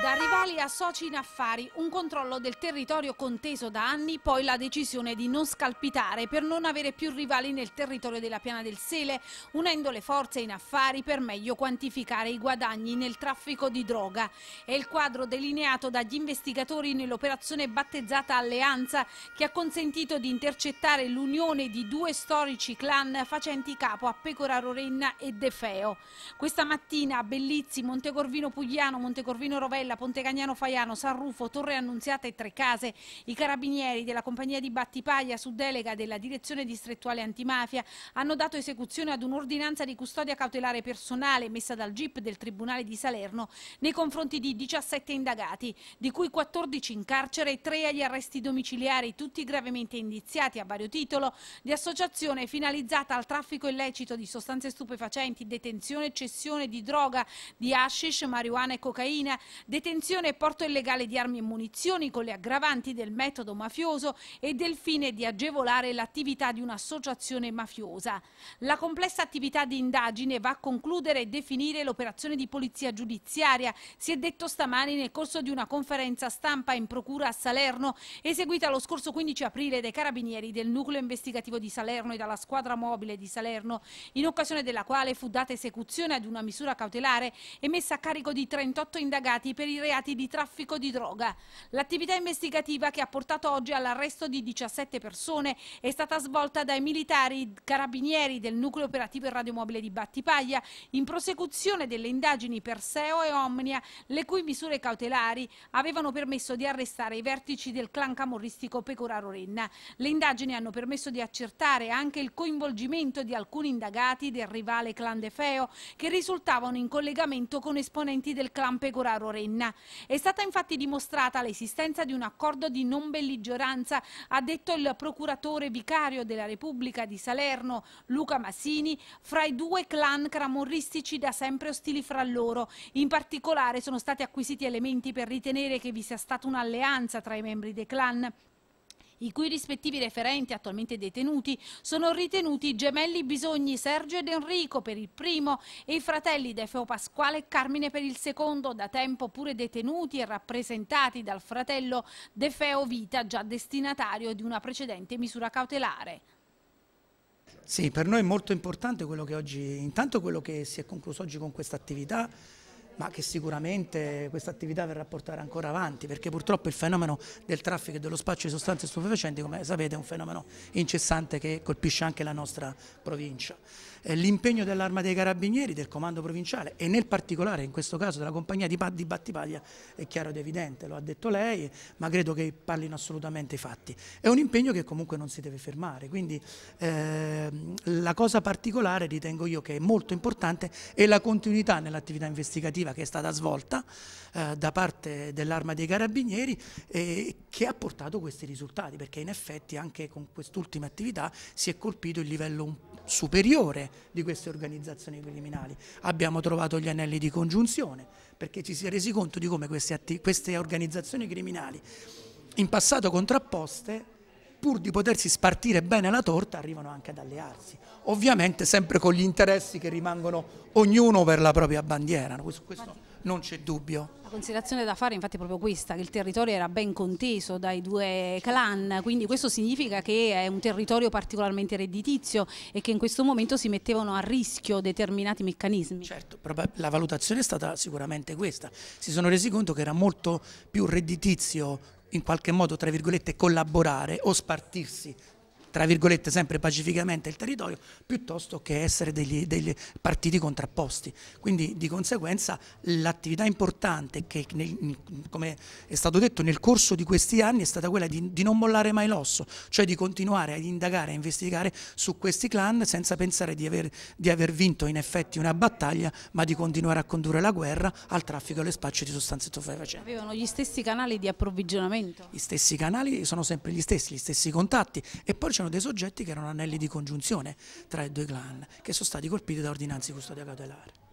Da rivali a soci in affari, un controllo del territorio conteso da anni, poi la decisione di non scalpitare per non avere più rivali nel territorio della Piana del Sele, unendo le forze in affari per meglio quantificare i guadagni nel traffico di droga. È il quadro delineato dagli investigatori nell'operazione battezzata Alleanza che ha consentito di intercettare l'unione di due storici clan facenti capo a Pecora Rorenna e De Feo. Questa mattina a Bellizzi, Montecorvino Pugliano, Montecorvino Rovella, Cittadella, Ponte Cagnano Faiano, San Rufo, Torre Annunziata e Tre Case. I carabinieri della compagnia di Battipaglia su delega della direzione distrettuale antimafia hanno dato esecuzione ad un'ordinanza di custodia cautelare personale messa dal GIP del Tribunale di Salerno nei confronti di 17 indagati, di cui 14 in carcere e 3 agli arresti domiciliari, tutti gravemente indiziati a vario titolo di associazione finalizzata al traffico illecito di sostanze stupefacenti, detenzione e cessione di droga, di hashish, marijuana e cocaina, detenzione e porto illegale di armi e munizioni con le aggravanti del metodo mafioso e del fine di agevolare l'attività di un'associazione mafiosa. La complessa attività di indagine va a concludere e definire l'operazione di polizia giudiziaria, si è detto stamani nel corso di una conferenza stampa in procura a Salerno, eseguita lo scorso 15 aprile dai carabinieri del nucleo investigativo di Salerno e dalla squadra mobile di Salerno, in occasione della quale fu data esecuzione ad una misura cautelare emessa a carico di 38 indagati per per i reati di traffico di droga. L'attività investigativa che ha portato oggi all'arresto di 17 persone è stata svolta dai militari carabinieri del nucleo operativo e radiomobile di Battipaglia in prosecuzione delle indagini per SEO e Omnia, le cui misure cautelari avevano permesso di arrestare i vertici del clan camorristico Pecoraro Renna. Le indagini hanno permesso di accertare anche il coinvolgimento di alcuni indagati del rivale clan De Feo che risultavano in collegamento con esponenti del clan Pecoraro Renna. Cina. È stata infatti dimostrata l'esistenza di un accordo di non belligeranza, ha detto il procuratore vicario della Repubblica di Salerno, Luca Massini, fra i due clan cramorristici da sempre ostili fra loro. In particolare sono stati acquisiti elementi per ritenere che vi sia stata un'alleanza tra i membri dei clan i cui rispettivi referenti attualmente detenuti sono ritenuti gemelli bisogni Sergio ed Enrico per il primo e i fratelli Defeo Pasquale e Carmine per il secondo, da tempo pure detenuti e rappresentati dal fratello Defeo Vita, già destinatario di una precedente misura cautelare. Sì, per noi è molto importante quello che oggi, intanto quello che si è concluso oggi con questa attività, ma che sicuramente questa attività verrà portata ancora avanti perché purtroppo il fenomeno del traffico e dello spaccio di sostanze stupefacenti come sapete è un fenomeno incessante che colpisce anche la nostra provincia. Eh, l'impegno dell'arma dei carabinieri, del comando provinciale e nel particolare in questo caso della compagnia di, Battipaglia è chiaro ed evidente, lo ha detto lei, ma credo che parlino assolutamente i fatti. È un impegno che comunque non si deve fermare, quindi eh, la cosa particolare ritengo io che è molto importante è la continuità nell'attività investigativa operativa che è stata svolta eh, da parte dell'arma dei carabinieri e che ha portato questi risultati perché in effetti anche con quest'ultima attività si è colpito il livello superiore di queste organizzazioni criminali. Abbiamo trovato gli anelli di congiunzione perché ci si è resi conto di come queste, queste organizzazioni criminali in passato contrapposte pur di potersi spartire bene la torta, arrivano anche ad allearsi. Ovviamente sempre con gli interessi che rimangono ognuno per la propria bandiera, su questo non c'è dubbio. La considerazione da fare infatti è proprio questa, che il territorio era ben conteso dai due clan, quindi questo significa che è un territorio particolarmente redditizio e che in questo momento si mettevano a rischio determinati meccanismi. Certo, la valutazione è stata sicuramente questa, si sono resi conto che era molto più redditizio in qualche modo, tra virgolette, collaborare o spartirsi tra virgolette sempre pacificamente il territorio, piuttosto che essere degli, degli partiti contrapposti. Quindi di conseguenza l'attività importante che, nel, come è stato detto, nel corso di questi anni è stata quella di, di non mollare mai l'osso, cioè di continuare ad indagare, a investigare su questi clan senza pensare di aver, di aver vinto in effetti una battaglia, ma di continuare a condurre la guerra al traffico e alle spacce di sostanze stupefacenti. Avevano gli stessi canali di approvvigionamento? Gli stessi canali sono sempre gli stessi, gli stessi contatti e poi c'è c'erano dei soggetti che erano anelli di congiunzione tra i due clan, che sono stati colpiti da ordinanze di custodia cautelare.